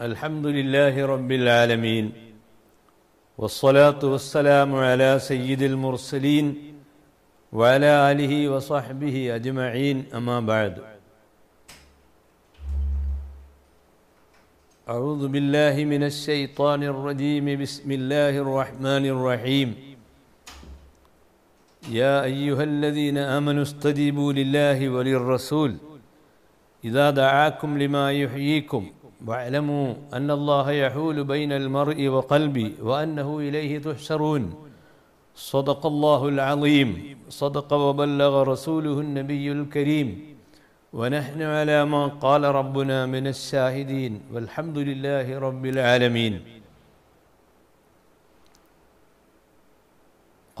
الحمد لله رب العالمين والصلاة والسلام على سيد المرسلين وعلى آله وصحبه أجمعين أما بعد أعوذ بالله من الشيطان الرجيم بسم الله الرحمن الرحيم يا أيها الذين آمنوا استجيبوا لله وللرسول إذا دعاكم لما يحييكم واعلموا أن الله يحول بين المرء وقلبي وأنه إليه تحشرون صدق الله العظيم صدق وبلغ رسوله النبي الكريم ونحن على ما قال ربنا من الشاهدين والحمد لله رب العالمين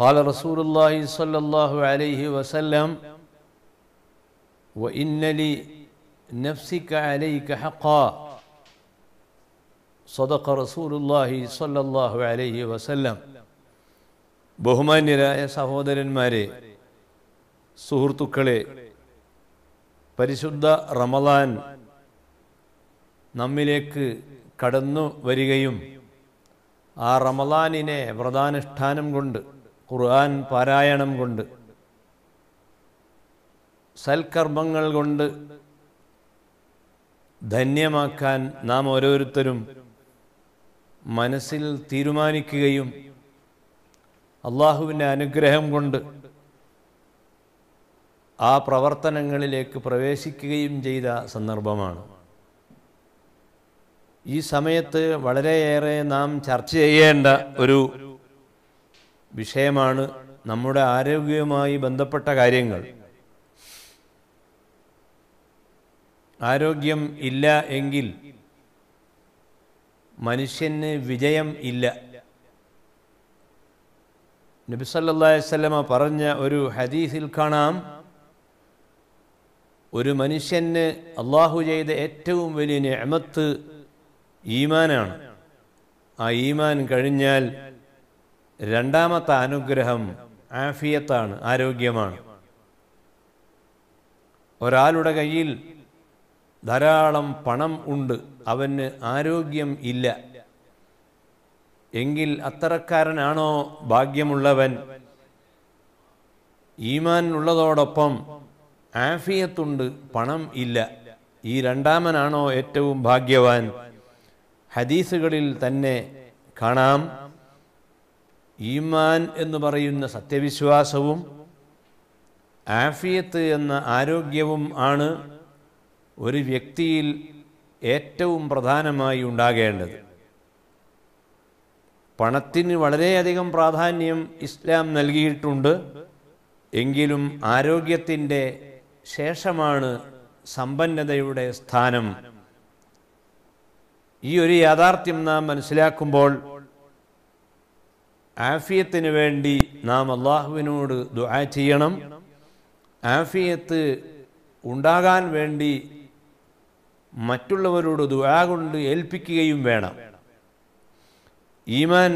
قال رسول الله صلى الله عليه وسلم وإن لي نفسك عليك حقا صدق رسول الله صلى الله عليه وسلم ബഹുമാന്യരായ സഹോദരന്മാരെ സുഹൃത്തുക്കളെ പരിശുദ്ധ റമദാൻ നമ്മിലേക്ക് കടന്നു വരികയും ആ റമദാനിനെ വ്രതാനുഷ്ഠാനം കൊണ്ട് ഖുർആൻ പാരായണം കൊണ്ട് സൽക്കർമ്മങ്ങൾ കൊണ്ട് ധന്യമാക്കാൻ നാം ഓരോരുത്തരും മനസ്സിൽ തീരുമാനിക്കുകയും അള്ളാഹുവിൻ്റെ അനുഗ്രഹം കൊണ്ട് ആ പ്രവർത്തനങ്ങളിലേക്ക് പ്രവേശിക്കുകയും ചെയ്ത സന്ദർഭമാണ് ഈ സമയത്ത് വളരെയേറെ നാം ചർച്ച ചെയ്യേണ്ട ഒരു വിഷയമാണ് നമ്മുടെ ആരോഗ്യവുമായി ബന്ധപ്പെട്ട കാര്യങ്ങൾ ആരോഗ്യം ഇല്ല എങ്കിൽ മനുഷ്യന് വിജയം ഇല്ല നബി സല്ലല്ലാഹു അലൈഹി പറഞ്ഞ ഒരു ഹദീസിൽ കാണാം ഒരു മനുഷ്യന് അള്ളാഹു ചെയ്ത ഏറ്റവും വലിയ ഞമത്ത് ഈമാനാണ് ആ ഈമാൻ കഴിഞ്ഞാൽ രണ്ടാമത്തെ അനുഗ്രഹം ആഫിയത്താണ് ആരോഗ്യമാണ് ഒരാളുടെ കയ്യിൽ ധാരാളം പണം ഉണ്ട് അവന് ആരോഗ്യം ഇല്ല എങ്കിൽ അത്തരക്കാരനാണോ ഭാഗ്യമുള്ളവൻ ഈമാൻ ഉള്ളതോടൊപ്പം ആഫിയത്തുണ്ട് പണം ഇല്ല ഈ രണ്ടാമനാണോ ഏറ്റവും ഭാഗ്യവാൻ ഹദീസുകളിൽ തന്നെ കാണാം ഈമാൻ എന്ന് പറയുന്ന സത്യവിശ്വാസവും ആഫിയത്ത് എന്ന ആരോഗ്യവും ആണ് ഒരു വ്യക്തിയിൽ ഏറ്റവും പ്രധാനമായി ഉണ്ടാകേണ്ടത് പണത്തിന് വളരെയധികം പ്രാധാന്യം ഇസ്ലാം നൽകിയിട്ടുണ്ട് എങ്കിലും ആരോഗ്യത്തിൻ്റെ ശേഷമാണ് സമ്പന്നതയുടെ സ്ഥാനം ഈ ഒരു യാഥാർത്ഥ്യം നാം മനസ്സിലാക്കുമ്പോൾ ആഫിയത്തിന് വേണ്ടി നാം അള്ളാഹുവിനോട് ദുആ ചെയ്യണം ആഫിയത്ത് ഉണ്ടാകാൻ വേണ്ടി മറ്റുള്ളവരോട് ദുആ കൊണ്ട് ഏൽപ്പിക്കുകയും വേണം ഈമാൻ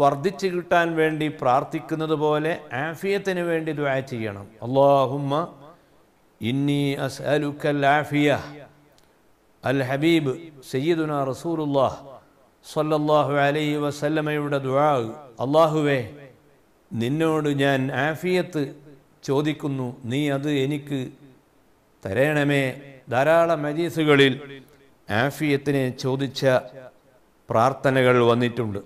വർദ്ധിച്ചു കിട്ടാൻ വേണ്ടി പ്രാർത്ഥിക്കുന്നത് പോലെ ആഫിയത്തിന് വേണ്ടി ദുആ ചെയ്യണം അള്ളാഹുമ്മ ഇന്നി അസ്അലുക്കൽ ആഫിയ അൽ ഹബീബ് സയ്യിദുന റസൂലുല്ലാഹ് സല്ലല്ലാഹു അലൈഹി വസല്ലമയുടെ ദുആ അള്ളാഹുവേ നിന്നോട് ഞാൻ ആഫിയത്ത് ചോദിക്കുന്നു നീ അത് എനിക്ക് തരേണമേ ധാരാളം മജീസുകളിൽ ആഫിയത്തിനെ ചോദിച്ച പ്രാർത്ഥനകൾ വന്നിട്ടുണ്ട്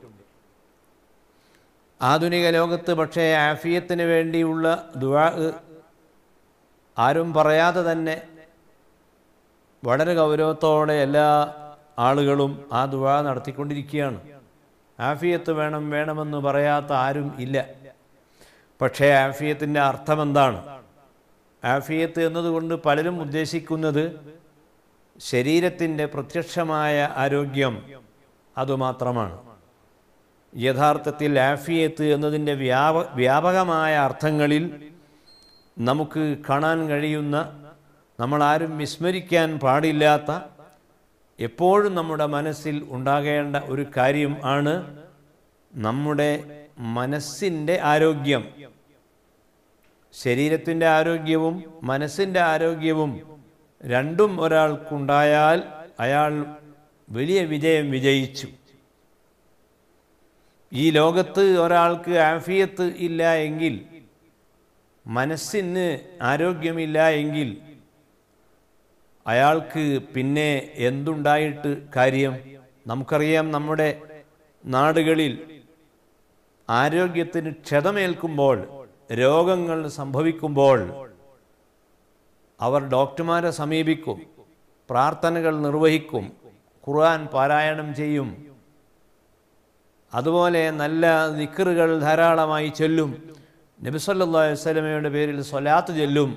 ആധുനിക ലോകത്ത് പക്ഷേ ആഫിയത്തിന് വേണ്ടിയുള്ള ദുവാ ആരും പറയാതെ തന്നെ വളരെ ഗൗരവത്തോടെ എല്ലാ ആളുകളും ആ ദുവാ നടത്തിക്കൊണ്ടിരിക്കുകയാണ് ആഫിയത്ത് വേണം വേണമെന്ന് പറയാത്ത ആരും ഇല്ല പക്ഷേ ആഫിയത്തിൻ്റെ അർത്ഥമെന്താണ് ആഫിയത്ത് എന്നതുകൊണ്ട് പലരും ഉദ്ദേശിക്കുന്നത് ശരീരത്തിൻ്റെ പ്രത്യക്ഷമായ ആരോഗ്യം അതുമാത്രമാണ് യഥാർത്ഥത്തിൽ ആഫിയത്ത് എന്നതിൻ്റെ വ്യാപ വ്യാപകമായ അർത്ഥങ്ങളിൽ നമുക്ക് കാണാൻ കഴിയുന്ന നമ്മളാരും വിസ്മരിക്കാൻ പാടില്ലാത്ത എപ്പോഴും നമ്മുടെ മനസ്സിൽ ഉണ്ടാകേണ്ട ഒരു കാര്യം ആണ് നമ്മുടെ മനസ്സിൻ്റെ ആരോഗ്യം ശരീരത്തിൻ്റെ ആരോഗ്യവും മനസ്സിൻ്റെ ആരോഗ്യവും രണ്ടും ഒരാൾക്കുണ്ടായാൽ അയാൾ വലിയ വിജയം വിജയിച്ചു ഈ ലോകത്ത് ഒരാൾക്ക് ആഫിയത്ത് ഇല്ല എങ്കിൽ മനസ്സിന് ആരോഗ്യമില്ല എങ്കിൽ അയാൾക്ക് പിന്നെ എന്തുണ്ടായിട്ട് കാര്യം നമുക്കറിയാം നമ്മുടെ നാടുകളിൽ ആരോഗ്യത്തിന് ക്ഷതമേൽക്കുമ്പോൾ രോഗങ്ങൾ സംഭവിക്കുമ്പോൾ അവർ ഡോക്ടർമാരെ സമീപിക്കും പ്രാർത്ഥനകൾ നിർവഹിക്കും ഖുർആൻ പാരായണം ചെയ്യും അതുപോലെ നല്ല നിക്കറുകൾ ധാരാളമായി ചെല്ലും നബിസല്ലാ വസ്ലമയുടെ പേരിൽ സ്വലാത്ത് ചെല്ലും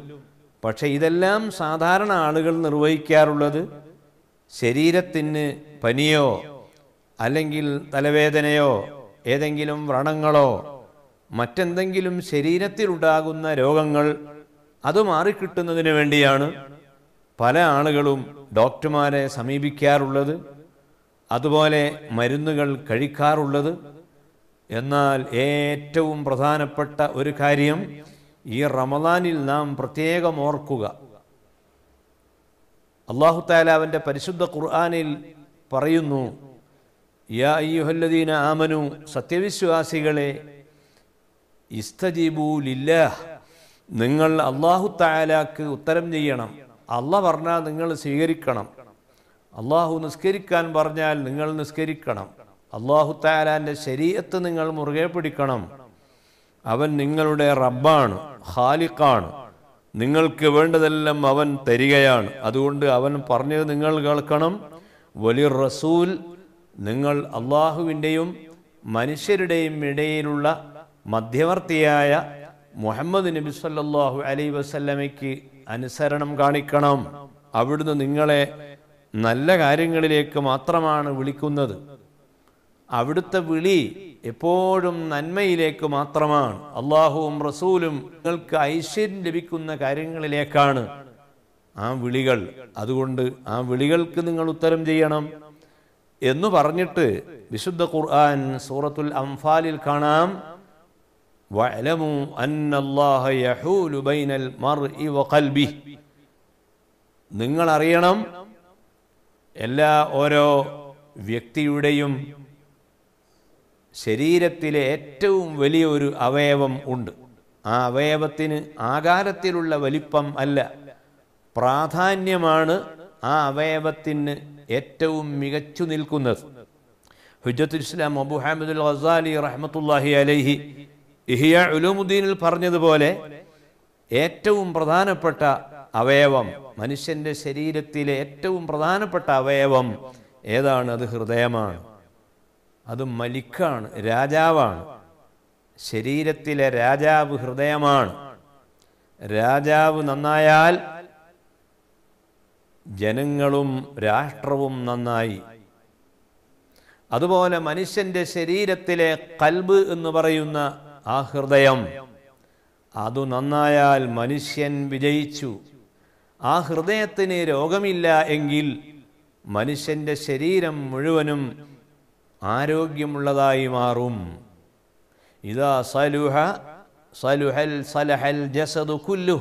പക്ഷേ ഇതെല്ലാം സാധാരണ ആളുകൾ നിർവഹിക്കാറുള്ളത് ശരീരത്തിന് പനിയോ അല്ലെങ്കിൽ തലവേദനയോ ഏതെങ്കിലും വ്രണങ്ങളോ മറ്റെന്തെങ്കിലും ശരീരത്തിലുണ്ടാകുന്ന രോഗങ്ങൾ അത് മാറിക്കിട്ടുന്നതിന് വേണ്ടിയാണ് പല ആളുകളും ഡോക്ടർമാരെ സമീപിക്കാറുള്ളത് അതുപോലെ മരുന്നുകൾ കഴിക്കാറുള്ളത് എന്നാൽ ഏറ്റവും പ്രധാനപ്പെട്ട ഒരു കാര്യം ഈ റമദാനിൽ നാം പ്രത്യേകം ഓർക്കുക അള്ളാഹു താലാവിൻ്റെ പരിശുദ്ധ ഖുർആാനിൽ പറയുന്നു യാ അയ്യുഹല്ലദീന ആമനു സത്യവിശ്വാസികളെ ഇസ്തജീബൂലില്ല നിങ്ങൾ അള്ളാഹു താലാക്ക് ഉത്തരം ചെയ്യണം അല്ല പറഞ്ഞാൽ നിങ്ങൾ സ്വീകരിക്കണം അള്ളാഹു നിസ്കരിക്കാൻ പറഞ്ഞാൽ നിങ്ങൾ നിസ്കരിക്കണം അള്ളാഹു താലാൻ്റെ ശരീരത്ത് നിങ്ങൾ മുറുകെ പിടിക്കണം അവൻ നിങ്ങളുടെ റബ്ബാണ് ഖാലിഖാണ് നിങ്ങൾക്ക് വേണ്ടതെല്ലാം അവൻ തരികയാണ് അതുകൊണ്ട് അവൻ പറഞ്ഞത് നിങ്ങൾ കേൾക്കണം വലി റസൂൽ നിങ്ങൾ അള്ളാഹുവിൻ്റെയും മനുഷ്യരുടെയും ഇടയിലുള്ള മധ്യവർത്തിയായ മുഹമ്മദ് നബി സല്ലാഹു അലൈ വസല്ലമയ്ക്ക് അനുസരണം കാണിക്കണം അവിടുന്ന് നിങ്ങളെ നല്ല കാര്യങ്ങളിലേക്ക് മാത്രമാണ് വിളിക്കുന്നത് അവിടുത്തെ വിളി എപ്പോഴും നന്മയിലേക്ക് മാത്രമാണ് അള്ളാഹുവും റസൂലും നിങ്ങൾക്ക് ഐശ്വര്യം ലഭിക്കുന്ന കാര്യങ്ങളിലേക്കാണ് ആ വിളികൾ അതുകൊണ്ട് ആ വിളികൾക്ക് നിങ്ങൾ ഉത്തരം ചെയ്യണം എന്ന് പറഞ്ഞിട്ട് വിശുദ്ധ ഖുർആൻ സൂറത്തുൽ അംഫാലിൽ കാണാം واعلموا أن الله يحول بين المرء وقلبه നിങ്ങൾ അറിയണം എല്ലാ ഓരോ വ്യക്തിയുടെയും ശരീരത്തിലെ ഏറ്റവും വലിയ ഒരു അവയവം ഉണ്ട് ആ അവയവത്തിന് ആകാരത്തിലുള്ള വലിപ്പം അല്ല പ്രാധാന്യമാണ് ആ അവയവത്തിന് ഏറ്റവും മികച്ചു നിൽക്കുന്നത് ഹുജത്തുൽ ഇസ്ലാം അബു ഹാമിദുൽ ഖസാലി റഹ്മത്തുല്ലാഹി അലൈഹി ഇഹിയ ഉലുമുദ്ദീനിൽ പറഞ്ഞതുപോലെ ഏറ്റവും പ്രധാനപ്പെട്ട അവയവം മനുഷ്യന്റെ ശരീരത്തിലെ ഏറ്റവും പ്രധാനപ്പെട്ട അവയവം ഏതാണ് അത് ഹൃദയമാണ് അത് മലിക്കാണ് രാജാവാണ് ശരീരത്തിലെ രാജാവ് ഹൃദയമാണ് രാജാവ് നന്നായാൽ ജനങ്ങളും രാഷ്ട്രവും നന്നായി അതുപോലെ മനുഷ്യൻ്റെ ശരീരത്തിലെ കൽബ് എന്ന് പറയുന്ന ആ ഹൃദയം അതു നന്നായാൽ മനുഷ്യൻ വിജയിച്ചു ആ ഹൃദയത്തിന് രോഗമില്ല എങ്കിൽ മനുഷ്യൻ്റെ ശരീരം മുഴുവനും ആരോഗ്യമുള്ളതായി മാറും ഇതാ സലുഹ സലുഹൽ സലഹൽ ജസദു കുല്ലു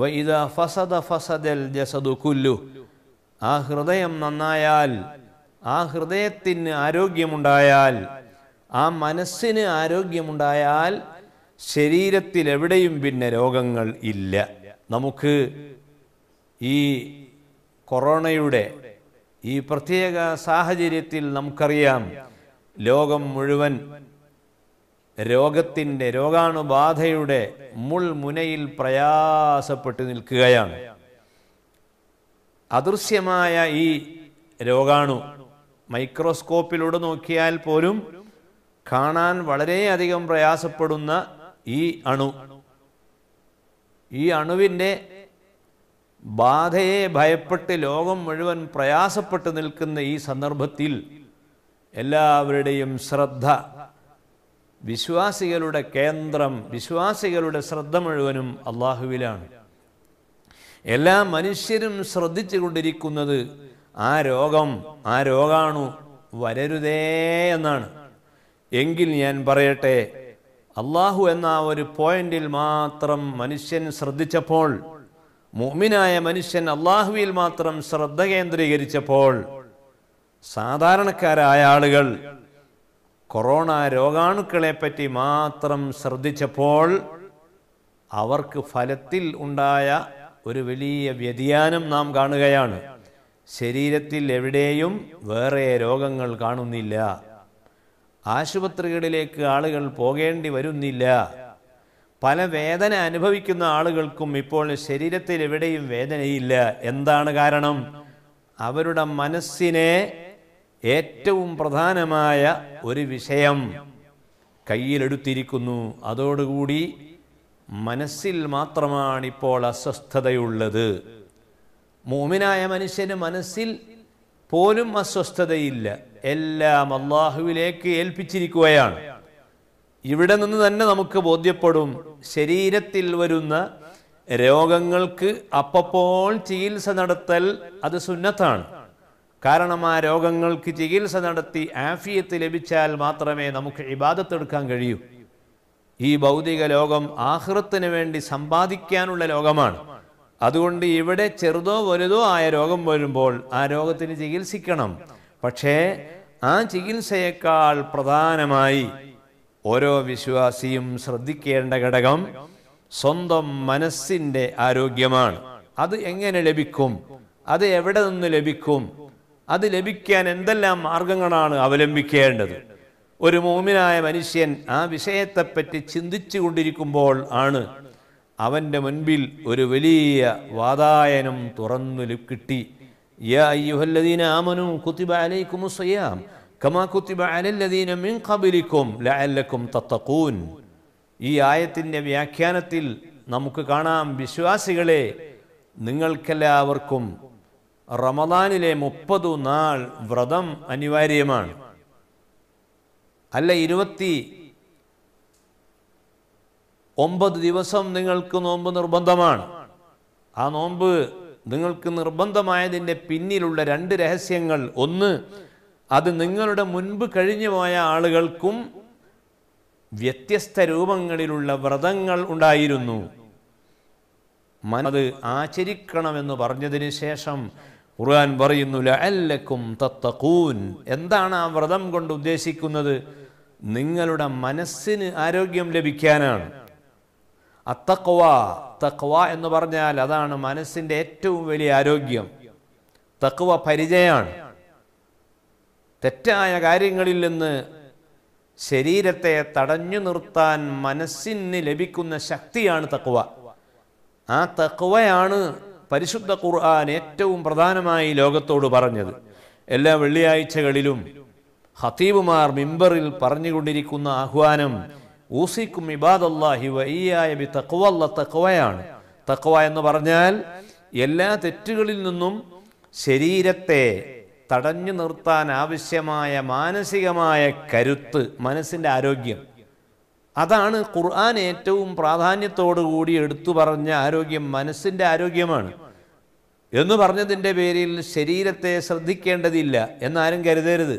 വൈദ ഫസദ ഫസദൽ ജസദു കുല്ലു ആ ഹൃദയം നന്നായാൽ ആ ഹൃദയത്തിന് ആരോഗ്യമുണ്ടായാൽ ആ മനസ്സിന് ആരോഗ്യമുണ്ടായാൽ ശരീരത്തിൽ എവിടെയും പിന്നെ രോഗങ്ങൾ ഇല്ല നമുക്ക് ഈ കൊറോണയുടെ ഈ പ്രത്യേക സാഹചര്യത്തിൽ നമുക്കറിയാം ലോകം മുഴുവൻ രോഗത്തിൻ്റെ രോഗാണുബാധയുടെ മുൾമുനയിൽ പ്രയാസപ്പെട്ട് നിൽക്കുകയാണ് അദൃശ്യമായ ഈ രോഗാണു മൈക്രോസ്കോപ്പിലൂടെ നോക്കിയാൽ പോലും കാണാൻ വളരെയധികം പ്രയാസപ്പെടുന്ന ഈ അണു ഈ അണുവിൻ്റെ ബാധയെ ഭയപ്പെട്ട് ലോകം മുഴുവൻ പ്രയാസപ്പെട്ട് നിൽക്കുന്ന ഈ സന്ദർഭത്തിൽ എല്ലാവരുടെയും ശ്രദ്ധ വിശ്വാസികളുടെ കേന്ദ്രം വിശ്വാസികളുടെ ശ്രദ്ധ മുഴുവനും അള്ളാഹുവിലാണ് എല്ലാ മനുഷ്യരും ശ്രദ്ധിച്ചു കൊണ്ടിരിക്കുന്നത് ആ രോഗം ആ രോഗാണു വരരുതേ എന്നാണ് എങ്കിൽ ഞാൻ പറയട്ടെ അള്ളാഹു എന്ന ഒരു പോയിന്റിൽ മാത്രം മനുഷ്യൻ ശ്രദ്ധിച്ചപ്പോൾ മുഅ്മിനായ മനുഷ്യൻ അള്ളാഹുവിൽ മാത്രം ശ്രദ്ധ കേന്ദ്രീകരിച്ചപ്പോൾ സാധാരണക്കാരായ ആളുകൾ കൊറോണ രോഗാണുക്കളെ പറ്റി മാത്രം ശ്രദ്ധിച്ചപ്പോൾ അവർക്ക് ഫലത്തിൽ ഉണ്ടായ ഒരു വലിയ വ്യതിയാനം നാം കാണുകയാണ് ശരീരത്തിൽ എവിടെയും വേറെ രോഗങ്ങൾ കാണുന്നില്ല ആശുപത്രികളിലേക്ക് ആളുകൾ പോകേണ്ടി വരുന്നില്ല പല വേദന അനുഭവിക്കുന്ന ആളുകൾക്കും ഇപ്പോൾ ശരീരത്തിൽ എവിടെയും വേദനയില്ല എന്താണ് കാരണം അവരുടെ മനസ്സിനെ ഏറ്റവും പ്രധാനമായ ഒരു വിഷയം കയ്യിലെടുത്തിരിക്കുന്നു അതോടുകൂടി മനസ്സിൽ മാത്രമാണിപ്പോൾ അസ്വസ്ഥതയുള്ളത് മൂമിനായ മനുഷ്യന് മനസ്സിൽ പോലും അസ്വസ്ഥതയില്ല എല്ലാം അള്ളാഹുവിലേക്ക് ഏൽപ്പിച്ചിരിക്കുകയാണ് ഇവിടെ നിന്ന് തന്നെ നമുക്ക് ബോധ്യപ്പെടും ശരീരത്തിൽ വരുന്ന രോഗങ്ങൾക്ക് അപ്പപ്പോൾ ചികിത്സ നടത്തൽ അത് സുന്നത്താണ് കാരണം ആ രോഗങ്ങൾക്ക് ചികിത്സ നടത്തി ആഫിയത്ത് ലഭിച്ചാൽ മാത്രമേ നമുക്ക് ഇബാദത്തെടുക്കാൻ കഴിയൂ ഈ ഭൗതിക ലോകം ആഹൃത്തിന് വേണ്ടി സമ്പാദിക്കാനുള്ള ലോകമാണ് അതുകൊണ്ട് ഇവിടെ ചെറുതോ വലുതോ ആയ രോഗം വരുമ്പോൾ ആ രോഗത്തിന് ചികിത്സിക്കണം പക്ഷേ ആ ചികിത്സയേക്കാൾ പ്രധാനമായി ഓരോ വിശ്വാസിയും ശ്രദ്ധിക്കേണ്ട ഘടകം സ്വന്തം മനസ്സിൻ്റെ ആരോഗ്യമാണ് അത് എങ്ങനെ ലഭിക്കും അത് എവിടെ നിന്ന് ലഭിക്കും അത് ലഭിക്കാൻ എന്തെല്ലാം മാർഗങ്ങളാണ് അവലംബിക്കേണ്ടത് ഒരു മോമിനായ മനുഷ്യൻ ആ വിഷയത്തെപ്പറ്റി ചിന്തിച്ചു കൊണ്ടിരിക്കുമ്പോൾ ആണ് അവൻ്റെ മുൻപിൽ ഒരു വലിയ വാതായനം തുറന്നു കിട്ടി യാ ഈ ആയത്തിൻ്റെ വ്യാഖ്യാനത്തിൽ നമുക്ക് കാണാം വിശ്വാസികളെ നിങ്ങൾക്കെല്ലാവർക്കും റമദാനിലെ മുപ്പതു നാൾ വ്രതം അനിവാര്യമാണ് അല്ല ഇരുപത്തി ഒമ്പത് ദിവസം നിങ്ങൾക്ക് നോമ്പ് നിർബന്ധമാണ് ആ നോമ്പ് നിങ്ങൾക്ക് നിർബന്ധമായതിൻ്റെ പിന്നിലുള്ള രണ്ട് രഹസ്യങ്ങൾ ഒന്ന് അത് നിങ്ങളുടെ മുൻപ് കഴിഞ്ഞു പോയ ആളുകൾക്കും വ്യത്യസ്ത രൂപങ്ങളിലുള്ള വ്രതങ്ങൾ ഉണ്ടായിരുന്നു മനത് ആചരിക്കണമെന്ന് പറഞ്ഞതിന് ശേഷം ഖുർആൻ പറയുന്നു ലഅല്ലക്കും തത്തഖൂൻ എന്താണ് ആ വ്രതം കൊണ്ട് ഉദ്ദേശിക്കുന്നത് നിങ്ങളുടെ മനസ്സിന് ആരോഗ്യം ലഭിക്കാനാണ് അത്തക്വ തക്വ എന്ന് പറഞ്ഞാൽ അതാണ് മനസ്സിന്റെ ഏറ്റവും വലിയ ആരോഗ്യം തക്വ പരിചയമാണ് തെറ്റായ കാര്യങ്ങളിൽ നിന്ന് ശരീരത്തെ തടഞ്ഞു നിർത്താൻ മനസ്സിന് ലഭിക്കുന്ന ശക്തിയാണ് തക്വ ആ തക്വയാണ് പരിശുദ്ധ ഖുർആൻ ഏറ്റവും പ്രധാനമായി ലോകത്തോട് പറഞ്ഞത് എല്ലാ വെള്ളിയാഴ്ചകളിലും ഹത്തീബുമാർ മിമ്പറിൽ പറഞ്ഞുകൊണ്ടിരിക്കുന്ന ആഹ്വാനം ഊസിക്കും ഇബാദല്ലാഹി വയ്യായ ബി തക്വല്ല തക്വയാണ് തക്വ എന്ന് പറഞ്ഞാൽ എല്ലാ തെറ്റുകളിൽ നിന്നും ശരീരത്തെ തടഞ്ഞു നിർത്താൻ ആവശ്യമായ മാനസികമായ കരുത്ത് മനസ്സിൻ്റെ ആരോഗ്യം അതാണ് ഖുർആൻ ഏറ്റവും കൂടി എടുത്തു പറഞ്ഞ ആരോഗ്യം മനസ്സിൻ്റെ ആരോഗ്യമാണ് എന്ന് പറഞ്ഞതിൻ്റെ പേരിൽ ശരീരത്തെ ശ്രദ്ധിക്കേണ്ടതില്ല എന്നാരും കരുതരുത്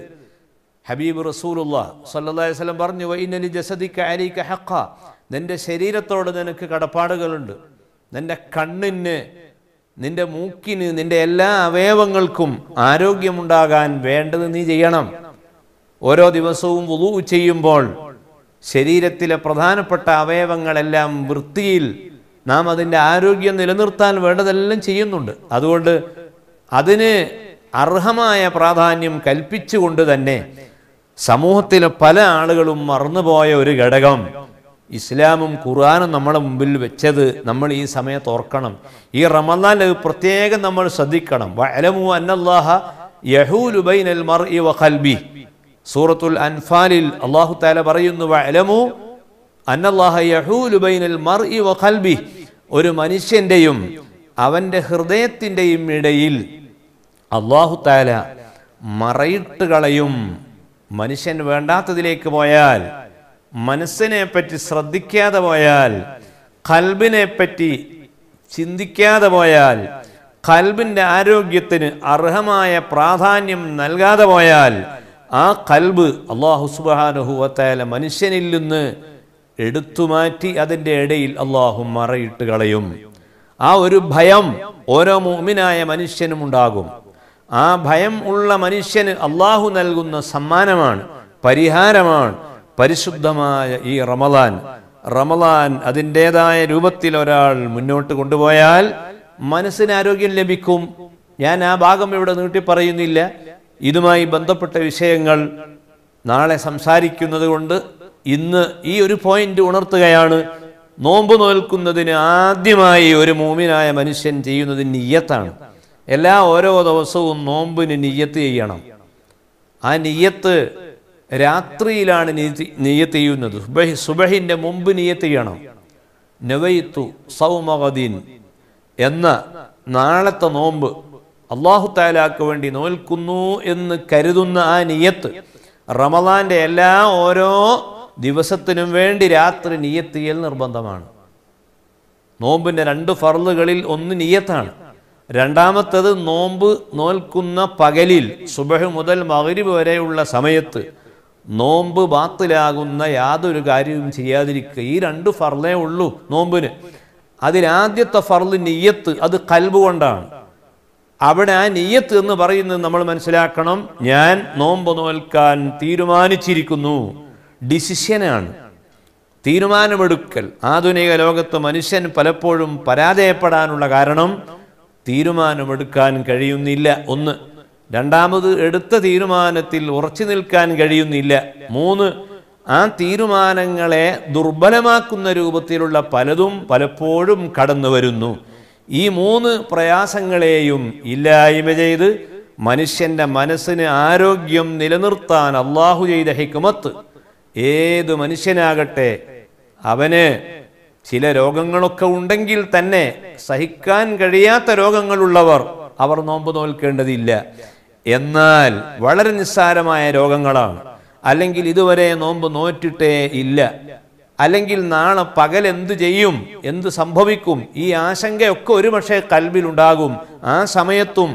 ഹബീബ് റസൂലുള്ള സല്ലല്ലാഹി വസല്ലം പറഞ്ഞു വൈനലി ജസദിക്ക് അലീക്ക് ഹക്ക നിന്റെ ശരീരത്തോട് നിനക്ക് കടപ്പാടുകളുണ്ട് നിന്റെ കണ്ണിന് നിന്റെ മൂക്കിന് നിന്റെ എല്ലാ അവയവങ്ങൾക്കും ആരോഗ്യമുണ്ടാകാൻ വേണ്ടത് നീ ചെയ്യണം ഓരോ ദിവസവും വുളു ചെയ്യുമ്പോൾ ശരീരത്തിലെ പ്രധാനപ്പെട്ട അവയവങ്ങളെല്ലാം വൃത്തിയിൽ നാം അതിൻ്റെ ആരോഗ്യം നിലനിർത്താൻ വേണ്ടതെല്ലാം ചെയ്യുന്നുണ്ട് അതുകൊണ്ട് അതിന് അർഹമായ പ്രാധാന്യം കൽപ്പിച്ചുകൊണ്ട് തന്നെ സമൂഹത്തിലെ പല ആളുകളും മറന്നുപോയ ഒരു ഘടകം ഇസ്ലാമും ഖുർആാനും നമ്മുടെ മുമ്പിൽ വെച്ചത് നമ്മൾ ഈ സമയത്ത് ഓർക്കണം ഈ റമദാൻ അത് പ്രത്യേകം നമ്മൾ ശ്രദ്ധിക്കണം അന്നല്ലാഹ വഖൽബി സൂറത്തുൽ അൻഫാലിൽ അള്ളാഹു താല പറയുന്നു അന്നല്ലാഹ വഖൽബി ഒരു മനുഷ്യന്റെയും അവന്റെ ഹൃദയത്തിന്റെയും ഇടയിൽ അള്ളാഹു താല മറയിട്ട് കളയും മനുഷ്യൻ വേണ്ടാത്തതിലേക്ക് പോയാൽ മനസ്സിനെ പറ്റി ശ്രദ്ധിക്കാതെ പോയാൽ കൽബിനെ പറ്റി ചിന്തിക്കാതെ പോയാൽ കൽബിൻ്റെ ആരോഗ്യത്തിന് അർഹമായ പ്രാധാന്യം നൽകാതെ പോയാൽ ആ കൽബ് അള്ളാഹു സുബാനുഹുവത്തായ മനുഷ്യനിൽ നിന്ന് എടുത്തുമാറ്റി അതിൻ്റെ ഇടയിൽ അള്ളാഹു മറയിട്ട് കളയും ആ ഒരു ഭയം ഓരോ മോമിനായ മനുഷ്യനും ഉണ്ടാകും ആ ഭയം ഉള്ള മനുഷ്യന് അള്ളാഹു നൽകുന്ന സമ്മാനമാണ് പരിഹാരമാണ് പരിശുദ്ധമായ ഈ റമലാൻ റമലാൻ അതിൻ്റെതായ രൂപത്തിൽ ഒരാൾ മുന്നോട്ട് കൊണ്ടുപോയാൽ മനസ്സിന് ആരോഗ്യം ലഭിക്കും ഞാൻ ആ ഭാഗം ഇവിടെ നീട്ടി പറയുന്നില്ല ഇതുമായി ബന്ധപ്പെട്ട വിഷയങ്ങൾ നാളെ സംസാരിക്കുന്നത് കൊണ്ട് ഇന്ന് ഈ ഒരു പോയിന്റ് ഉണർത്തുകയാണ് നോമ്പ് നോൽക്കുന്നതിന് ആദ്യമായി ഒരു മൂമിനായ മനുഷ്യൻ ചെയ്യുന്നതിന് നിയ്യത്താണ് എല്ലാ ഓരോ ദിവസവും നോമ്പിന് നിയ്യത്ത് ചെയ്യണം ആ നിയ്യത്ത് രാത്രിയിലാണ് നിയ്യത്ത് ചെയ്യുന്നത് സുബഹി സുബഹിൻ്റെ മുമ്പ് നിയ്യത്ത് ചെയ്യണം നവൈത്തു സൗമഹദീൻ എന്ന നാളത്തെ നോമ്പ് അള്ളാഹു താലാക്ക് വേണ്ടി നോൽക്കുന്നു എന്ന് കരുതുന്ന ആ നിയത്ത് റമദാൻ്റെ എല്ലാ ഓരോ ദിവസത്തിനും വേണ്ടി രാത്രി നിയത്തിയൽ നിർബന്ധമാണ് നോമ്പിൻ്റെ രണ്ട് ഫർളുകളിൽ ഒന്ന് നിയത്താണ് രണ്ടാമത്തത് നോമ്പ് നോൽക്കുന്ന പകലിൽ സുബഹ് മുതൽ മകരിബ് വരെയുള്ള സമയത്ത് നോമ്പ് ബാത്തിലാകുന്ന യാതൊരു കാര്യവും ചെയ്യാതിരിക്കുക ഈ രണ്ട് ഫർലേ ഉള്ളൂ നോമ്പിന് അതിലാദ്യത്തെ ഫർള് നെയ്യത്ത് അത് കൽബ് കൊണ്ടാണ് അവിടെ ആ നെയ്യത്ത് എന്ന് പറയുന്നത് നമ്മൾ മനസ്സിലാക്കണം ഞാൻ നോമ്പ് നോൽക്കാൻ തീരുമാനിച്ചിരിക്കുന്നു ഡിസിഷനാണ് തീരുമാനമെടുക്കൽ ആധുനിക ലോകത്ത് മനുഷ്യൻ പലപ്പോഴും പരാജയപ്പെടാനുള്ള കാരണം തീരുമാനമെടുക്കാൻ കഴിയുന്നില്ല ഒന്ന് രണ്ടാമത് എടുത്ത തീരുമാനത്തിൽ ഉറച്ചു നിൽക്കാൻ കഴിയുന്നില്ല മൂന്ന് ആ തീരുമാനങ്ങളെ ദുർബലമാക്കുന്ന രൂപത്തിലുള്ള പലതും പലപ്പോഴും കടന്നു വരുന്നു ഈ മൂന്ന് പ്രയാസങ്ങളെയും ഇല്ലായ്മ ചെയ്ത് മനുഷ്യൻ്റെ മനസ്സിന് ആരോഗ്യം നിലനിർത്താൻ അള്ളാഹു ചെയ്ത ഹിക്കുമത്ത് ഏത് മനുഷ്യനാകട്ടെ അവന് ചില രോഗങ്ങളൊക്കെ ഉണ്ടെങ്കിൽ തന്നെ സഹിക്കാൻ കഴിയാത്ത രോഗങ്ങളുള്ളവർ അവർ നോമ്പ് നോൽക്കേണ്ടതില്ല എന്നാൽ വളരെ നിസ്സാരമായ രോഗങ്ങളാണ് അല്ലെങ്കിൽ ഇതുവരെ നോമ്പ് നോറ്റിട്ടേ ഇല്ല അല്ലെങ്കിൽ നാളെ പകൽ എന്തു ചെയ്യും എന്തു സംഭവിക്കും ഈ ആശങ്കയൊക്കെ ഒരുപക്ഷെ കൽവിലുണ്ടാകും ആ സമയത്തും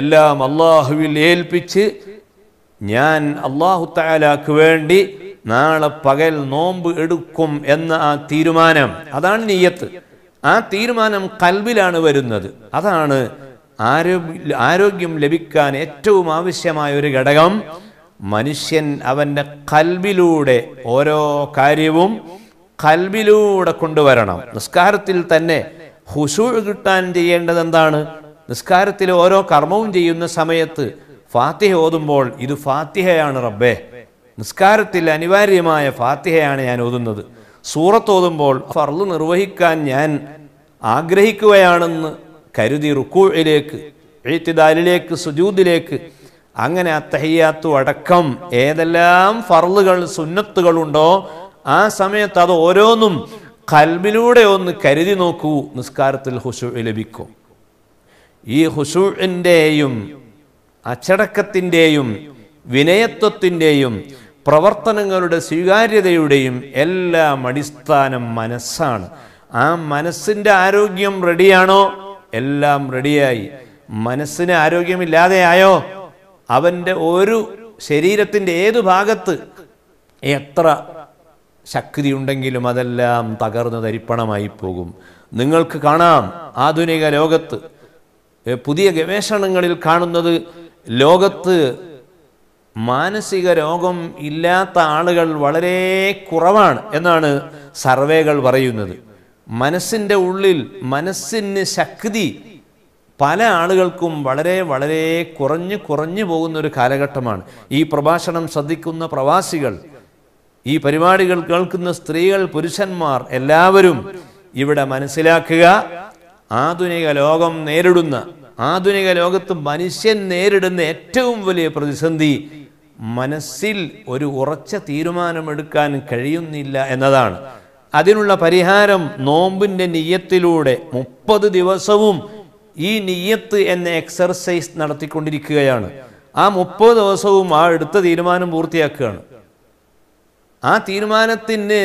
എല്ലാം അള്ളാഹുവിൽ ഏൽപ്പിച്ച് ഞാൻ അള്ളാഹു വേണ്ടി നാളെ പകൽ നോമ്പ് എടുക്കും എന്ന ആ തീരുമാനം അതാണ് നീയത്ത് ആ തീരുമാനം കൽവിലാണ് വരുന്നത് അതാണ് ആരോഗ്യ ആരോഗ്യം ലഭിക്കാൻ ഏറ്റവും ആവശ്യമായ ഒരു ഘടകം മനുഷ്യൻ അവൻ്റെ കൽവിലൂടെ ഓരോ കാര്യവും കൽവിലൂടെ കൊണ്ടുവരണം നിസ്കാരത്തിൽ തന്നെ ഹുസു കിട്ടാൻ ചെയ്യേണ്ടത് എന്താണ് നിസ്കാരത്തിൽ ഓരോ കർമ്മവും ചെയ്യുന്ന സമയത്ത് ഫാത്തിഹ ഓതുമ്പോൾ ഇത് ഫാത്തിഹയാണ് റബ്ബേ നിസ്കാരത്തിൽ അനിവാര്യമായ ഫാത്തിഹയാണ് ഞാൻ ഓതുന്നത് സൂറത്ത് ഓതുമ്പോൾ ഫർള് നിർവഹിക്കാൻ ഞാൻ ആഗ്രഹിക്കുകയാണെന്ന് കരുതി റുക്കൂഴിലേക്ക് എഴുത്തിദാലിലേക്ക് സുജൂദിലേക്ക് അങ്ങനെ അത്തഹിയാത്തു അടക്കം ഏതെല്ലാം ഫർളുകൾ സുന്നത്തുകളുണ്ടോ ആ സമയത്ത് അത് ഓരോന്നും കൽബിലൂടെ ഒന്ന് കരുതി നോക്കൂ നിസ്കാരത്തിൽ ഹുഷു ലഭിക്കും ഈ ഹുഷുവിൻ്റെയും അച്ചടക്കത്തിൻ്റെയും വിനയത്വത്തിൻ്റെയും പ്രവർത്തനങ്ങളുടെ സ്വീകാര്യതയുടെയും എല്ലാം അടിസ്ഥാനം മനസ്സാണ് ആ മനസ്സിൻ്റെ ആരോഗ്യം റെഡിയാണോ എല്ലാം റെഡിയായി മനസ്സിന് ആരോഗ്യമില്ലാതെ ആയോ അവൻ്റെ ഒരു ശരീരത്തിൻ്റെ ഏതു ഭാഗത്ത് എത്ര ശക്തി ഉണ്ടെങ്കിലും അതെല്ലാം തകർന്ന് തരിപ്പണമായി പോകും നിങ്ങൾക്ക് കാണാം ആധുനിക ലോകത്ത് പുതിയ ഗവേഷണങ്ങളിൽ കാണുന്നത് ലോകത്ത് മാനസിക രോഗം ഇല്ലാത്ത ആളുകൾ വളരെ കുറവാണ് എന്നാണ് സർവേകൾ പറയുന്നത് മനസ്സിൻ്റെ ഉള്ളിൽ മനസ്സിന് ശക്തി പല ആളുകൾക്കും വളരെ വളരെ കുറഞ്ഞു കുറഞ്ഞു പോകുന്ന ഒരു കാലഘട്ടമാണ് ഈ പ്രഭാഷണം ശ്രദ്ധിക്കുന്ന പ്രവാസികൾ ഈ പരിപാടികൾ കേൾക്കുന്ന സ്ത്രീകൾ പുരുഷന്മാർ എല്ലാവരും ഇവിടെ മനസ്സിലാക്കുക ആധുനിക ലോകം നേരിടുന്ന ആധുനിക ലോകത്ത് മനുഷ്യൻ നേരിടുന്ന ഏറ്റവും വലിയ പ്രതിസന്ധി മനസ്സിൽ ഒരു ഉറച്ച തീരുമാനമെടുക്കാൻ കഴിയുന്നില്ല എന്നതാണ് അതിനുള്ള പരിഹാരം നോമ്പിൻ്റെ നിയ്യത്തിലൂടെ മുപ്പത് ദിവസവും ഈ നിയ്യത്ത് എന്ന എക്സർസൈസ് നടത്തിക്കൊണ്ടിരിക്കുകയാണ് ആ മുപ്പത് ദിവസവും ആ എടുത്ത തീരുമാനം പൂർത്തിയാക്കുകയാണ് ആ തീരുമാനത്തിന്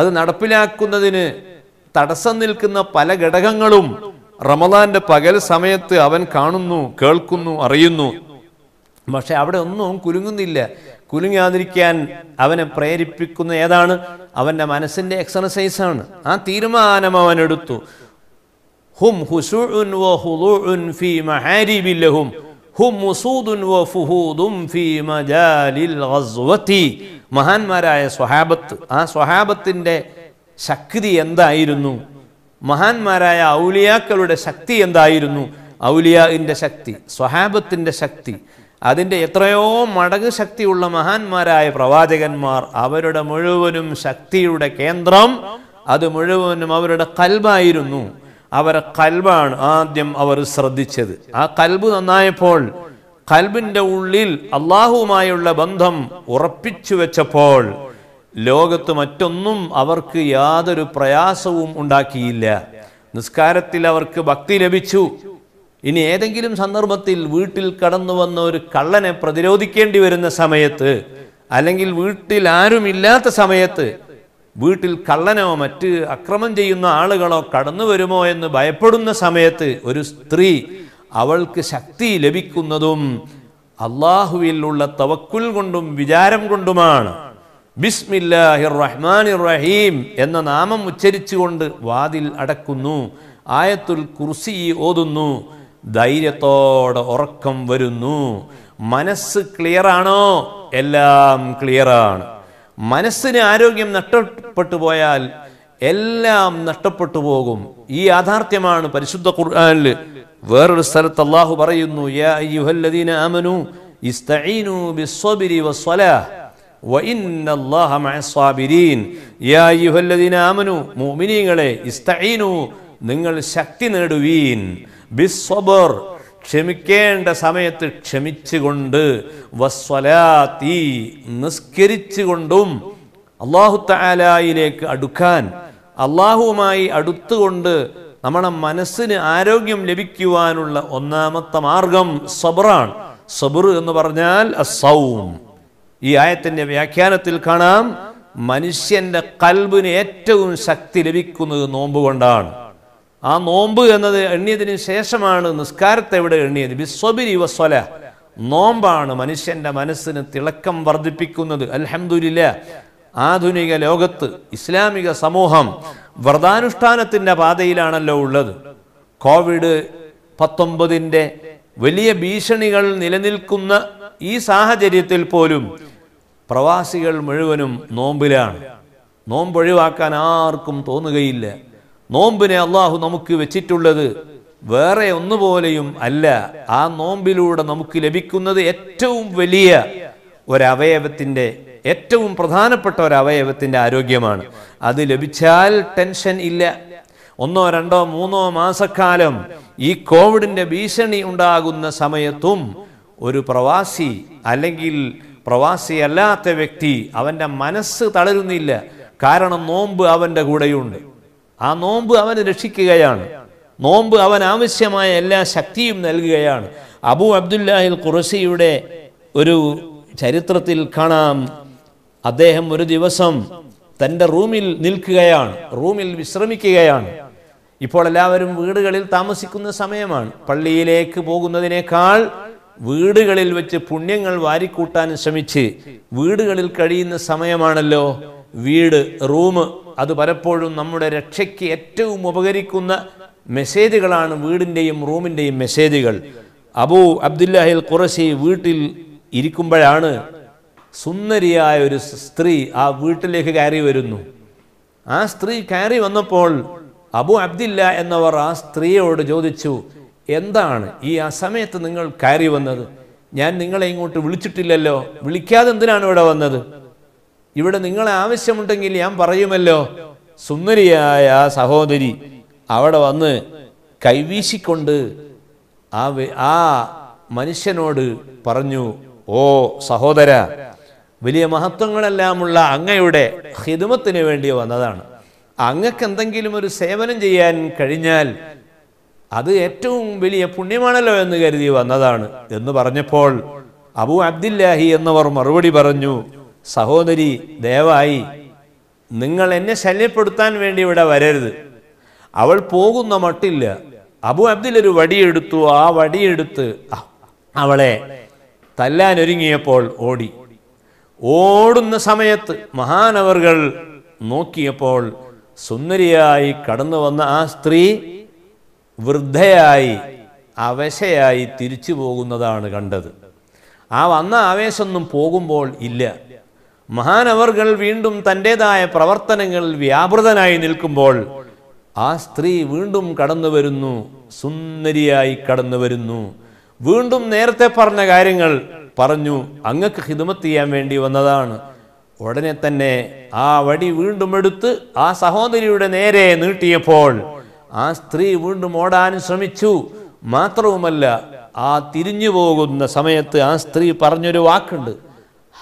അത് നടപ്പിലാക്കുന്നതിന് തടസ്സം നിൽക്കുന്ന പല ഘടകങ്ങളും റമദാന്റെ പകൽ സമയത്ത് അവൻ കാണുന്നു കേൾക്കുന്നു അറിയുന്നു പക്ഷെ അവിടെ ഒന്നും കുലുങ്ങുന്നില്ല കുലുങ്ങാതിരിക്കാൻ അവനെ പ്രേരിപ്പിക്കുന്ന ഏതാണ് അവൻ്റെ മനസ്സിൻ്റെ എക്സർസൈസാണ് ആ തീരുമാനം അവൻ എടുത്തു ഹും ഹുസുഉൻ വ ഹുദൂഉൻ ഫീ മഹാരിബില്ലഹും ഹും മുസൂദുൻ വ ഫുഹൂദും ഫീ മജാലിൽ ഗസ്വതി മഹാന്മാരായ സ്വഹാബത്ത് ആ സ്വഹാബത്തിൻ്റെ ശക്തി എന്തായിരുന്നു മഹാന്മാരായ ഔലിയാക്കളുടെ ശക്തി എന്തായിരുന്നു ഔലിയാവിൻ്റെ ശക്തി സ്വഹാബത്തിൻ്റെ ശക്തി അതിൻ്റെ എത്രയോ മടങ്ങ് ശക്തിയുള്ള മഹാന്മാരായ പ്രവാചകന്മാർ അവരുടെ മുഴുവനും ശക്തിയുടെ കേന്ദ്രം അത് മുഴുവനും അവരുടെ കൽബായിരുന്നു അവരെ കൽബാണ് ആദ്യം അവർ ശ്രദ്ധിച്ചത് ആ കൽബ് നന്നായപ്പോൾ കൽബിൻ്റെ ഉള്ളിൽ അള്ളാഹുവുമായുള്ള ബന്ധം ഉറപ്പിച്ചു വെച്ചപ്പോൾ ലോകത്ത് മറ്റൊന്നും അവർക്ക് യാതൊരു പ്രയാസവും ഉണ്ടാക്കിയില്ല നിസ്കാരത്തിൽ അവർക്ക് ഭക്തി ലഭിച്ചു ഇനി ഏതെങ്കിലും സന്ദർഭത്തിൽ വീട്ടിൽ കടന്നു വന്ന ഒരു കള്ളനെ പ്രതിരോധിക്കേണ്ടി വരുന്ന സമയത്ത് അല്ലെങ്കിൽ വീട്ടിൽ ആരുമില്ലാത്ത സമയത്ത് വീട്ടിൽ കള്ളനോ മറ്റ് അക്രമം ചെയ്യുന്ന ആളുകളോ കടന്നു വരുമോ എന്ന് ഭയപ്പെടുന്ന സമയത്ത് ഒരു സ്ത്രീ അവൾക്ക് ശക്തി ലഭിക്കുന്നതും അള്ളാഹുവിലുള്ള തവക്കുൽ കൊണ്ടും വിചാരം കൊണ്ടുമാണ് ബിസ്മില്ലാഹിർ റഹീം എന്ന നാമം ഉച്ചരിച്ചുകൊണ്ട് വാതിൽ അടക്കുന്നു ആയത്തുൽ കുർസി ഓതുന്നു ധൈര്യത്തോടെ ഉറക്കം വരുന്നു മനസ്സ് ക്ലിയറാണോ എല്ലാം ക്ലിയറാണ് മനസ്സിന് ആരോഗ്യം നഷ്ടപ്പെട്ടു പോയാൽ എല്ലാം നഷ്ടപ്പെട്ടു പോകും ഈ യാഥാർത്ഥ്യമാണ് പരിശുദ്ധ ഖുർആനിൽ വേറൊരു സ്ഥലത്ത് അള്ളാഹു പറയുന്നു യാ അയ്യുഹല്ലദീന ആമനു ഇസ്തഈനു ബിസ്സബ്രി വസ്വലാ മോമിനീങ്ങളെ ഇസ്തഈനു നിങ്ങൾ ശക്തി നേടുവീൻ ബിസ്വബർ ക്ഷമിക്കേണ്ട സമയത്ത് ക്ഷമിച്ചുകൊണ്ട് വസ്വലാത്തി നിസ്കരിച്ചുകൊണ്ടും അള്ളാഹു താലായിലേക്ക് അടുക്കാൻ അള്ളാഹുവുമായി അടുത്തുകൊണ്ട് നമ്മുടെ മനസ്സിന് ആരോഗ്യം ലഭിക്കുവാനുള്ള ഒന്നാമത്തെ മാർഗം സബറാണ് സബുർ എന്ന് പറഞ്ഞാൽ അസൗം ഈ ആയത്തിൻ്റെ വ്യാഖ്യാനത്തിൽ കാണാം മനുഷ്യൻ്റെ കൽബിന് ഏറ്റവും ശക്തി ലഭിക്കുന്നത് നോമ്പ് കൊണ്ടാണ് ആ നോമ്പ് എന്നത് എണ്ണിയതിന് ശേഷമാണ് നിസ്കാരത്തെ ഇവിടെ എണ്ണിയത് ബിസ്വബിരി വസ്വല നോമ്പാണ് മനുഷ്യൻ്റെ മനസ്സിന് തിളക്കം വർദ്ധിപ്പിക്കുന്നത് അലഹമുല്ല ആധുനിക ലോകത്ത് ഇസ്ലാമിക സമൂഹം വ്രതാനുഷ്ഠാനത്തിൻ്റെ പാതയിലാണല്ലോ ഉള്ളത് കോവിഡ് പത്തൊമ്പതിൻ്റെ വലിയ ഭീഷണികൾ നിലനിൽക്കുന്ന ഈ സാഹചര്യത്തിൽ പോലും പ്രവാസികൾ മുഴുവനും നോമ്പിലാണ് നോമ്പ് ഒഴിവാക്കാൻ ആർക്കും തോന്നുകയില്ല നോമ്പിനെ അള്ളാഹു നമുക്ക് വെച്ചിട്ടുള്ളത് വേറെ ഒന്നുപോലെയും അല്ല ആ നോമ്പിലൂടെ നമുക്ക് ലഭിക്കുന്നത് ഏറ്റവും വലിയ ഒരവയവത്തിൻ്റെ ഏറ്റവും പ്രധാനപ്പെട്ട ഒരവയവത്തിൻ്റെ ആരോഗ്യമാണ് അത് ലഭിച്ചാൽ ടെൻഷൻ ഇല്ല ഒന്നോ രണ്ടോ മൂന്നോ മാസക്കാലം ഈ കോവിഡിൻ്റെ ഭീഷണി ഉണ്ടാകുന്ന സമയത്തും ഒരു പ്രവാസി അല്ലെങ്കിൽ പ്രവാസിയല്ലാത്ത വ്യക്തി അവൻ്റെ മനസ്സ് തളരുന്നില്ല കാരണം നോമ്പ് അവൻ്റെ കൂടെയുണ്ട് ആ നോമ്പ് അവന് രക്ഷിക്കുകയാണ് നോമ്പ് അവൻ ആവശ്യമായ എല്ലാ ശക്തിയും നൽകുകയാണ് അബു അബ്ദുല്ലാഹിൽ ഖുറസിയുടെ ഒരു ചരിത്രത്തിൽ കാണാം അദ്ദേഹം ഒരു ദിവസം തൻ്റെ റൂമിൽ നിൽക്കുകയാണ് റൂമിൽ വിശ്രമിക്കുകയാണ് ഇപ്പോൾ എല്ലാവരും വീടുകളിൽ താമസിക്കുന്ന സമയമാണ് പള്ളിയിലേക്ക് പോകുന്നതിനേക്കാൾ വീടുകളിൽ വെച്ച് പുണ്യങ്ങൾ വാരിക്കൂട്ടാൻ ശ്രമിച്ച് വീടുകളിൽ കഴിയുന്ന സമയമാണല്ലോ വീട് റൂം അത് പലപ്പോഴും നമ്മുടെ രക്ഷയ്ക്ക് ഏറ്റവും ഉപകരിക്കുന്ന മെസ്സേജുകളാണ് വീടിൻ്റെയും റൂമിൻ്റെയും മെസ്സേജുകൾ അബൂ അബ്ദുല്ലാഹിൽ കുറശി വീട്ടിൽ ഇരിക്കുമ്പോഴാണ് സുന്ദരിയായ ഒരു സ്ത്രീ ആ വീട്ടിലേക്ക് കയറി വരുന്നു ആ സ്ത്രീ കയറി വന്നപ്പോൾ അബു അബ്ദില്ല എന്നവർ ആ സ്ത്രീയോട് ചോദിച്ചു എന്താണ് ഈ സമയത്ത് നിങ്ങൾ കയറി വന്നത് ഞാൻ നിങ്ങളെ ഇങ്ങോട്ട് വിളിച്ചിട്ടില്ലല്ലോ വിളിക്കാതെ എന്തിനാണ് ഇവിടെ വന്നത് ഇവിടെ നിങ്ങളെ ആവശ്യമുണ്ടെങ്കിൽ ഞാൻ പറയുമല്ലോ സുന്ദരിയായ ആ സഹോദരി അവിടെ വന്ന് കൈവീശിക്കൊണ്ട് ആ ആ മനുഷ്യനോട് പറഞ്ഞു ഓ സഹോദര വലിയ മഹത്വങ്ങളെല്ലാമുള്ള അങ്ങയുടെ ഹിദമത്തിന് വേണ്ടി വന്നതാണ് അങ്ങക്ക് എന്തെങ്കിലും ഒരു സേവനം ചെയ്യാൻ കഴിഞ്ഞാൽ അത് ഏറ്റവും വലിയ പുണ്യമാണല്ലോ എന്ന് കരുതി വന്നതാണ് എന്ന് പറഞ്ഞപ്പോൾ അബു അബ്ദില്ലാഹി എന്നവർ മറുപടി പറഞ്ഞു സഹോദരി ദയവായി നിങ്ങൾ എന്നെ ശല്യപ്പെടുത്താൻ വേണ്ടി ഇവിടെ വരരുത് അവൾ പോകുന്ന മട്ടില്ല അബു അബ്ദുൽ ഒരു വടിയെടുത്തു ആ വടിയെടുത്ത് അവളെ തല്ലാൻ ഒരുങ്ങിയപ്പോൾ ഓടി ഓടുന്ന സമയത്ത് മഹാനവറുകൾ നോക്കിയപ്പോൾ സുന്ദരിയായി കടന്നു വന്ന ആ സ്ത്രീ വൃദ്ധയായി അവശയായി തിരിച്ചു പോകുന്നതാണ് കണ്ടത് ആ വന്ന ആവേശമൊന്നും പോകുമ്പോൾ ഇല്ല മഹാനവർകൾ വീണ്ടും തൻ്റെതായ പ്രവർത്തനങ്ങളിൽ വ്യാപൃതനായി നിൽക്കുമ്പോൾ ആ സ്ത്രീ വീണ്ടും കടന്നു വരുന്നു സുന്ദരിയായി കടന്നു വരുന്നു വീണ്ടും നേരത്തെ പറഞ്ഞ കാര്യങ്ങൾ പറഞ്ഞു അങ്ങക്ക് ഹിദമത്ത് ചെയ്യാൻ വേണ്ടി വന്നതാണ് ഉടനെ തന്നെ ആ വടി വീണ്ടും എടുത്ത് ആ സഹോദരിയുടെ നേരെ നീട്ടിയപ്പോൾ ആ സ്ത്രീ വീണ്ടും ഓടാൻ ശ്രമിച്ചു മാത്രവുമല്ല ആ തിരിഞ്ഞു പോകുന്ന സമയത്ത് ആ സ്ത്രീ പറഞ്ഞൊരു വാക്കുണ്ട്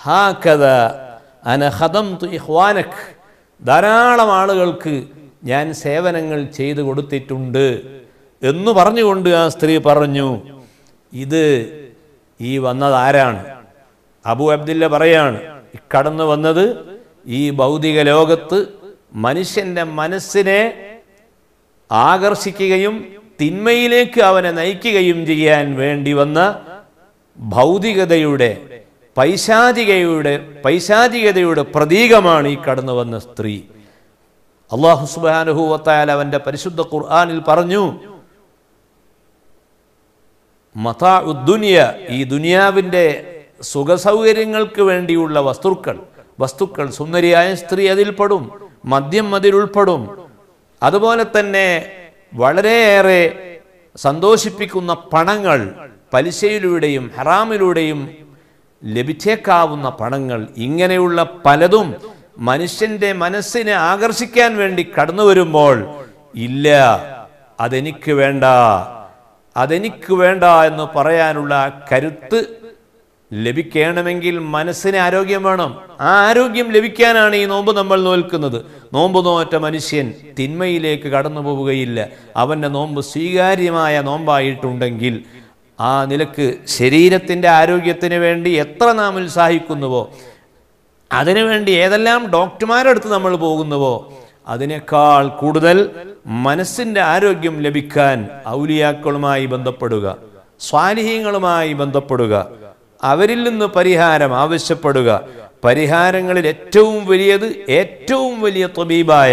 ഹാ കഥ അനഹതം തുഹ്വാനക് ധാരാളം ആളുകൾക്ക് ഞാൻ സേവനങ്ങൾ ചെയ്തു കൊടുത്തിട്ടുണ്ട് എന്ന് പറഞ്ഞുകൊണ്ട് ആ സ്ത്രീ പറഞ്ഞു ഇത് ഈ വന്നത് ആരാണ് അബു അബ്ദില്ല പറയാണ് കടന്നു വന്നത് ഈ ഭൗതിക ലോകത്ത് മനുഷ്യൻ്റെ മനസ്സിനെ ആകർഷിക്കുകയും തിന്മയിലേക്ക് അവനെ നയിക്കുകയും ചെയ്യാൻ വേണ്ടി വന്ന ഭൗതികതയുടെ പൈശാചികയുടെ പൈശാചികതയുടെ പ്രതീകമാണ് ഈ കടന്നു വന്ന സ്ത്രീ അള്ളാഹു സുബാനുഹൂവത്തായാൽ അവൻ്റെ പരിശുദ്ധ ഖുർആാനിൽ പറഞ്ഞു മതാ ഉദ്ദുനിയ ഈ ദുനിയാവിൻ്റെ സുഖസൗകര്യങ്ങൾക്ക് വേണ്ടിയുള്ള വസ്തുക്കൾ വസ്തുക്കൾ സുന്ദരിയായ സ്ത്രീ അതിൽപ്പെടും മദ്യം അതിൽ ഉൾപ്പെടും അതുപോലെ തന്നെ വളരെയേറെ സന്തോഷിപ്പിക്കുന്ന പണങ്ങൾ പലിശയിലൂടെയും ഹറാമിലൂടെയും ലഭിച്ചേക്കാവുന്ന പണങ്ങൾ ഇങ്ങനെയുള്ള പലതും മനുഷ്യന്റെ മനസ്സിനെ ആകർഷിക്കാൻ വേണ്ടി കടന്നു വരുമ്പോൾ ഇല്ല അതെനിക്ക് വേണ്ട അതെനിക്ക് വേണ്ട എന്ന് പറയാനുള്ള കരുത്ത് ലഭിക്കണമെങ്കിൽ മനസ്സിന് ആരോഗ്യം വേണം ആ ആരോഗ്യം ലഭിക്കാനാണ് ഈ നോമ്പ് നമ്മൾ നോൽക്കുന്നത് നോമ്പ് നോറ്റ മനുഷ്യൻ തിന്മയിലേക്ക് കടന്നു പോവുകയില്ല അവൻ്റെ നോമ്പ് സ്വീകാര്യമായ നോമ്പായിട്ടുണ്ടെങ്കിൽ ആ നിലക്ക് ശരീരത്തിൻ്റെ ആരോഗ്യത്തിന് വേണ്ടി എത്ര നാം ഉത്സാഹിക്കുന്നുവോ അതിനുവേണ്ടി ഏതെല്ലാം ഡോക്ടർമാരടുത്ത് നമ്മൾ പോകുന്നുവോ അതിനേക്കാൾ കൂടുതൽ മനസ്സിൻ്റെ ആരോഗ്യം ലഭിക്കാൻ ഔലിയാക്കളുമായി ബന്ധപ്പെടുക സ്വാലിഹീങ്ങളുമായി ബന്ധപ്പെടുക അവരിൽ നിന്ന് പരിഹാരം ആവശ്യപ്പെടുക പരിഹാരങ്ങളിൽ ഏറ്റവും വലിയത് ഏറ്റവും വലിയ തബീബായ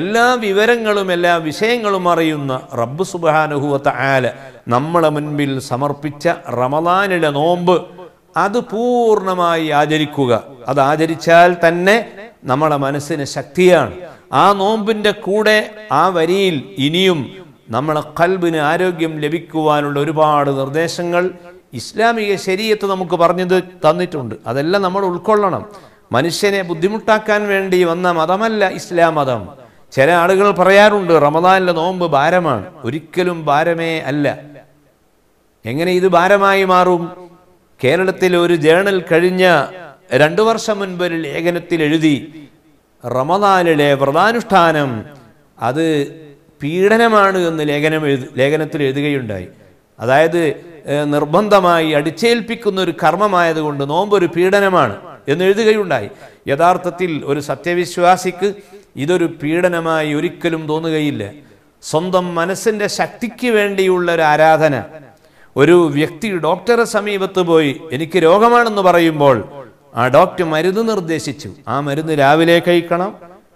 എല്ലാ വിവരങ്ങളും എല്ലാ വിഷയങ്ങളും അറിയുന്ന റബ്ബ് സുബാനുഹൂത്ത ആല് നമ്മളെ മുൻപിൽ സമർപ്പിച്ച റമദാനിലെ നോമ്പ് അത് പൂർണ്ണമായി ആചരിക്കുക അത് ആചരിച്ചാൽ തന്നെ നമ്മളെ മനസ്സിന് ശക്തിയാണ് ആ നോമ്പിന്റെ കൂടെ ആ വരിയിൽ ഇനിയും നമ്മളെ കൽബിന് ആരോഗ്യം ലഭിക്കുവാനുള്ള ഒരുപാട് നിർദ്ദേശങ്ങൾ ഇസ്ലാമിക ശരീരത്ത് നമുക്ക് പറഞ്ഞു തന്നിട്ടുണ്ട് അതെല്ലാം നമ്മൾ ഉൾക്കൊള്ളണം മനുഷ്യനെ ബുദ്ധിമുട്ടാക്കാൻ വേണ്ടി വന്ന മതമല്ല ഇസ്ലാം മതം ചില ആളുകൾ പറയാറുണ്ട് റമദാനിലെ നോമ്പ് ഭാരമാണ് ഒരിക്കലും ഭാരമേ അല്ല എങ്ങനെ ഇത് ഭാരമായി മാറും കേരളത്തിൽ ഒരു ജേണൽ കഴിഞ്ഞ രണ്ടു വർഷം മുൻപ് ഒരു ലേഖനത്തിൽ എഴുതി റമദാനിലെ വ്രതാനുഷ്ഠാനം അത് പീഡനമാണ് എന്ന് ലേഖനം എഴുതി ലേഖനത്തിൽ എഴുതുകയുണ്ടായി അതായത് നിർബന്ധമായി അടിച്ചേൽപ്പിക്കുന്ന ഒരു കർമ്മമായതുകൊണ്ട് നോമ്പ് ഒരു പീഡനമാണ് എന്ന് എഴുതുകയുണ്ടായി യഥാർത്ഥത്തിൽ ഒരു സത്യവിശ്വാസിക്ക് ഇതൊരു പീഡനമായി ഒരിക്കലും തോന്നുകയില്ല സ്വന്തം മനസ്സിൻ്റെ ശക്തിക്ക് വേണ്ടിയുള്ള ഒരു ആരാധന ഒരു വ്യക്തി ഡോക്ടറെ സമീപത്ത് പോയി എനിക്ക് രോഗമാണെന്ന് പറയുമ്പോൾ ആ ഡോക്ടർ മരുന്ന് നിർദ്ദേശിച്ചു ആ മരുന്ന് രാവിലെ കഴിക്കണം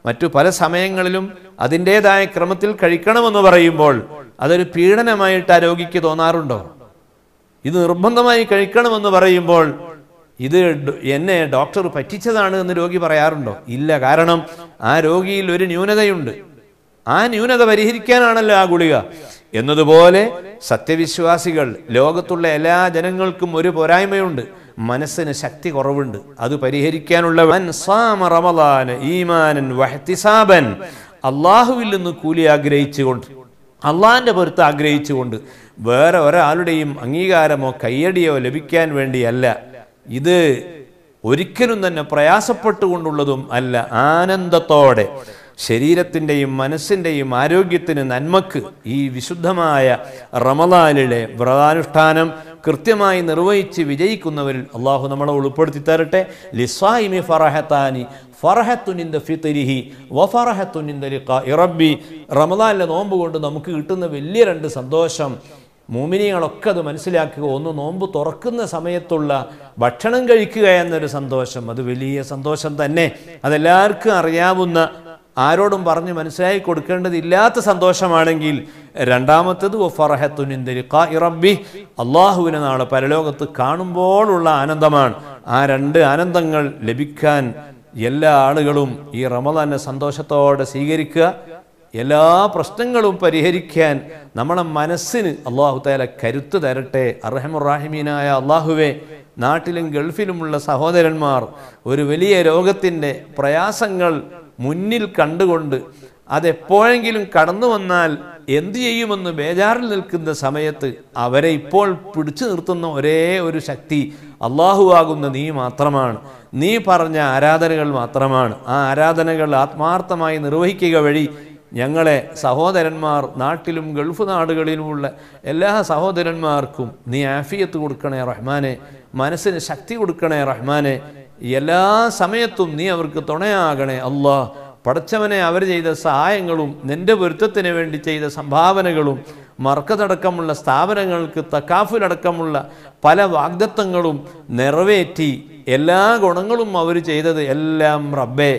മറ്റു പല സമയങ്ങളിലും അതിൻ്റെതായ ക്രമത്തിൽ കഴിക്കണമെന്ന് പറയുമ്പോൾ അതൊരു പീഡനമായിട്ട് ആ രോഗിക്ക് തോന്നാറുണ്ടോ ഇത് നിർബന്ധമായി കഴിക്കണമെന്ന് പറയുമ്പോൾ ഇത് എന്നെ ഡോക്ടർ പറ്റിച്ചതാണ് എന്ന് രോഗി പറയാറുണ്ടോ ഇല്ല കാരണം ആ രോഗിയിൽ ഒരു ന്യൂനതയുണ്ട് ആ ന്യൂനത പരിഹരിക്കാനാണല്ലോ ആ ഗുളിക എന്നതുപോലെ സത്യവിശ്വാസികൾ ലോകത്തുള്ള എല്ലാ ജനങ്ങൾക്കും ഒരു പോരായ്മയുണ്ട് മനസ്സിന് ശക്തി കുറവുണ്ട് അത് പരിഹരിക്കാനുള്ള ഈമാനൻ അള്ളാഹുവിൽ നിന്ന് കൂലി ആഗ്രഹിച്ചുകൊണ്ട് അള്ളാഹിൻ്റെ പൊരുത്ത് ആഗ്രഹിച്ചുകൊണ്ട് വേറെ ഒരാളുടെയും അംഗീകാരമോ കയ്യടിയോ ലഭിക്കാൻ വേണ്ടിയല്ല ഇത് ഒരിക്കലും തന്നെ പ്രയാസപ്പെട്ടുകൊണ്ടുള്ളതും അല്ല ആനന്ദത്തോടെ ശരീരത്തിൻ്റെയും മനസ്സിൻ്റെയും ആരോഗ്യത്തിന് നന്മക്ക് ഈ വിശുദ്ധമായ റമദാനിലെ വ്രതാനുഷ്ഠാനം കൃത്യമായി നിർവഹിച്ച് വിജയിക്കുന്നവരിൽ അള്ളാഹു നമ്മളെ ഉൾപ്പെടുത്തി തരട്ടെ ലിസ്വായിമി ഫറഹത്താനി ഫറഹത്തുനിന്ദ ഫിത്തിരിഹി വഫറഹത്തുനിന്ദ ഇറബി റമദാനിലെ നോമ്പ് കൊണ്ട് നമുക്ക് കിട്ടുന്ന വലിയ രണ്ട് സന്തോഷം മോമിനികളൊക്കെ അത് മനസ്സിലാക്കുക ഒന്ന് നോമ്പ് തുറക്കുന്ന സമയത്തുള്ള ഭക്ഷണം കഴിക്കുക എന്നൊരു സന്തോഷം അത് വലിയ സന്തോഷം തന്നെ അതെല്ലാവർക്കും അറിയാവുന്ന ആരോടും പറഞ്ഞ് മനസ്സിലാക്കി കൊടുക്കേണ്ടതില്ലാത്ത സന്തോഷമാണെങ്കിൽ രണ്ടാമത്തത് റബ്ബി അള്ളാഹുവിനെ നാളെ പരലോകത്ത് കാണുമ്പോഴുള്ള ആനന്ദമാണ് ആ രണ്ട് ആനന്ദങ്ങൾ ലഭിക്കാൻ എല്ലാ ആളുകളും ഈ റമദാനെ സന്തോഷത്തോടെ സ്വീകരിക്കുക എല്ലാ പ്രശ്നങ്ങളും പരിഹരിക്കാൻ നമ്മളെ മനസ്സിന് അള്ളാഹു താല കരുത്ത് തരട്ടെ അറഹമുറാഹിമീനായ അള്ളാഹുവെ നാട്ടിലും ഗൾഫിലുമുള്ള സഹോദരന്മാർ ഒരു വലിയ രോഗത്തിൻ്റെ പ്രയാസങ്ങൾ മുന്നിൽ കണ്ടുകൊണ്ട് അതെപ്പോഴെങ്കിലും കടന്നു വന്നാൽ എന്തു ചെയ്യുമെന്ന് ബേജാറിൽ നിൽക്കുന്ന സമയത്ത് അവരെ ഇപ്പോൾ പിടിച്ചു നിർത്തുന്ന ഒരേ ഒരു ശക്തി അള്ളാഹുവാകുന്ന നീ മാത്രമാണ് നീ പറഞ്ഞ ആരാധനകൾ മാത്രമാണ് ആ ആരാധനകൾ ആത്മാർത്ഥമായി നിർവഹിക്കുക വഴി ഞങ്ങളെ സഹോദരന്മാർ നാട്ടിലും ഗൾഫ് നാടുകളിലുമുള്ള എല്ലാ സഹോദരന്മാർക്കും നീ ആഫിയത്ത് കൊടുക്കണേ റഹ്മാനെ മനസ്സിന് ശക്തി കൊടുക്കണേ റഹ്മാനെ എല്ലാ സമയത്തും നീ അവർക്ക് തുണയാകണേ അള്ളാഹ് പടച്ചവനെ അവർ ചെയ്ത സഹായങ്ങളും നിന്റെ പൊരുത്തത്തിന് വേണ്ടി ചെയ്ത സംഭാവനകളും മർക്കതടക്കമുള്ള സ്ഥാപനങ്ങൾക്ക് തക്കാഫിലടക്കമുള്ള പല വാഗ്ദത്തങ്ങളും നിറവേറ്റി എല്ലാ ഗുണങ്ങളും അവർ ചെയ്തത് എല്ലാം റബ്ബെ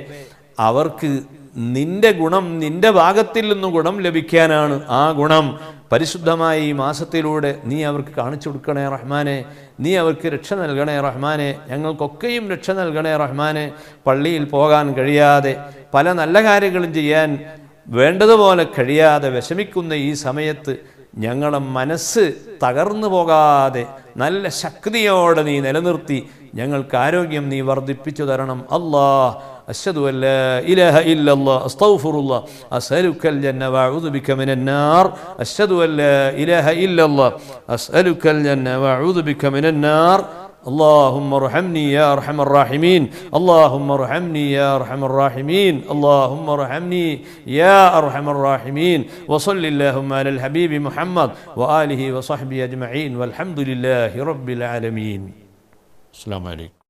അവർക്ക് നിന്റെ ഗുണം നിന്റെ ഭാഗത്തിൽ നിന്ന് ഗുണം ലഭിക്കാനാണ് ആ ഗുണം പരിശുദ്ധമായ ഈ മാസത്തിലൂടെ നീ അവർക്ക് കാണിച്ചു കൊടുക്കണേ റഹ്മാനെ നീ അവർക്ക് രക്ഷ നൽകണേ റഹ്മാനെ ഞങ്ങൾക്കൊക്കെയും രക്ഷ നൽകണേ റഹ്മാനെ പള്ളിയിൽ പോകാൻ കഴിയാതെ പല നല്ല കാര്യങ്ങളും ചെയ്യാൻ വേണ്ടതുപോലെ കഴിയാതെ വിഷമിക്കുന്ന ഈ സമയത്ത് ഞങ്ങളുടെ മനസ്സ് തകർന്നു പോകാതെ നല്ല ശക്തിയോടെ നീ നിലനിർത്തി ഞങ്ങൾക്ക് ആരോഗ്യം നീ വർദ്ധിപ്പിച്ചു തരണം അള്ളാഹ് أشهد أن لا إله إلا الله أستغفر الله أسألك الجنة وأعوذ بك من النار أشهد أن لا إله إلا الله أسألك الجنة وأعوذ بك من النار اللهم ارحمني يا ارحم الراحمين اللهم ارحمني يا ارحم الراحمين اللهم ارحمني يا ارحم الراحمين وصل اللهم على الحبيب محمد واله وصحبه اجمعين والحمد لله رب العالمين السلام عليكم